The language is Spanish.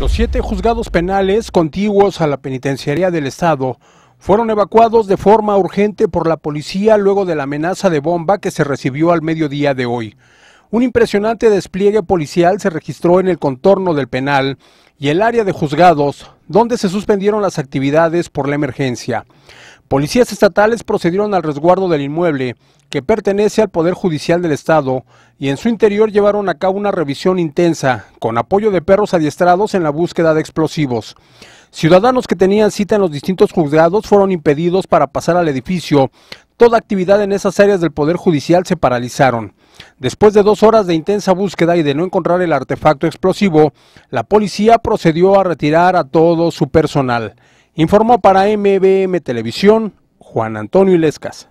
Los siete juzgados penales contiguos a la penitenciaría del Estado fueron evacuados de forma urgente por la policía luego de la amenaza de bomba que se recibió al mediodía de hoy. Un impresionante despliegue policial se registró en el contorno del penal y el área de juzgados, donde se suspendieron las actividades por la emergencia. Policías estatales procedieron al resguardo del inmueble, que pertenece al Poder Judicial del Estado, y en su interior llevaron a cabo una revisión intensa, con apoyo de perros adiestrados en la búsqueda de explosivos. Ciudadanos que tenían cita en los distintos juzgados fueron impedidos para pasar al edificio. Toda actividad en esas áreas del Poder Judicial se paralizaron. Después de dos horas de intensa búsqueda y de no encontrar el artefacto explosivo, la policía procedió a retirar a todo su personal. Informó para MBM Televisión Juan Antonio Ilescas.